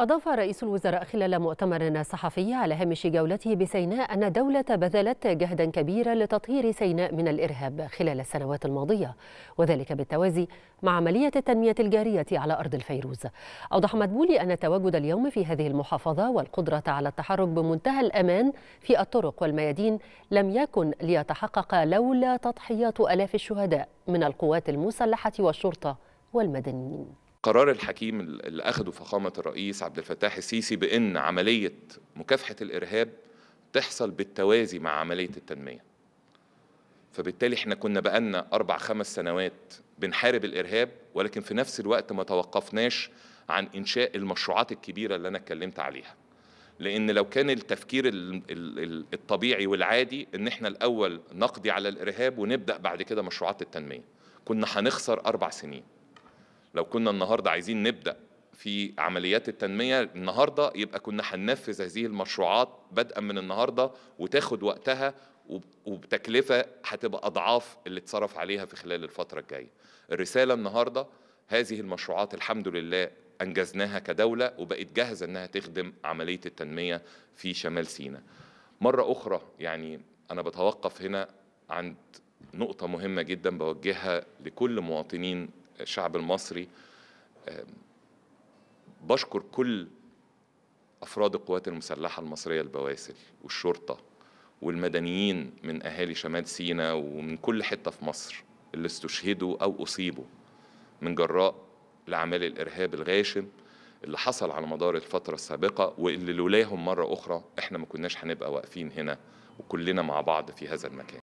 أضاف رئيس الوزراء خلال مؤتمر صحفي على هامش جولته بسيناء أن الدولة بذلت جهدا كبيرا لتطهير سيناء من الإرهاب خلال السنوات الماضية وذلك بالتوازي مع عملية التنمية الجارية على أرض الفيروز أوضح مدبولي أن التواجد اليوم في هذه المحافظة والقدرة على التحرك بمنتهى الأمان في الطرق والميادين لم يكن ليتحقق لولا تضحيات ألاف الشهداء من القوات المسلحة والشرطة والمدنيين قرار الحكيم اللي أخده فخامة الرئيس عبد الفتاح السيسي بأن عملية مكافحة الإرهاب تحصل بالتوازي مع عملية التنمية فبالتالي احنا كنا بقالنا أربع خمس سنوات بنحارب الإرهاب ولكن في نفس الوقت ما توقفناش عن إنشاء المشروعات الكبيرة اللي أنا اتكلمت عليها لأن لو كان التفكير الطبيعي والعادي إن احنا الأول نقضي على الإرهاب ونبدأ بعد كده مشروعات التنمية كنا هنخسر أربع سنين لو كنا النهارده عايزين نبدا في عمليات التنميه النهارده يبقى كنا هننفذ هذه المشروعات بدءا من النهارده وتاخد وقتها وبتكلفه هتبقى اضعاف اللي اتصرف عليها في خلال الفتره الجايه. الرساله النهارده هذه المشروعات الحمد لله انجزناها كدوله وبقت جاهزه انها تخدم عمليه التنميه في شمال سيناء. مره اخرى يعني انا بتوقف هنا عند نقطه مهمه جدا بوجهها لكل مواطنين الشعب المصري بشكر كل افراد القوات المسلحه المصريه البواسل والشرطه والمدنيين من اهالي شمال سيناء ومن كل حته في مصر اللي استشهدوا او اصيبوا من جراء الاعمال الارهاب الغاشم اللي حصل على مدار الفتره السابقه واللي لولاهم مره اخرى احنا ما كناش هنبقى واقفين هنا وكلنا مع بعض في هذا المكان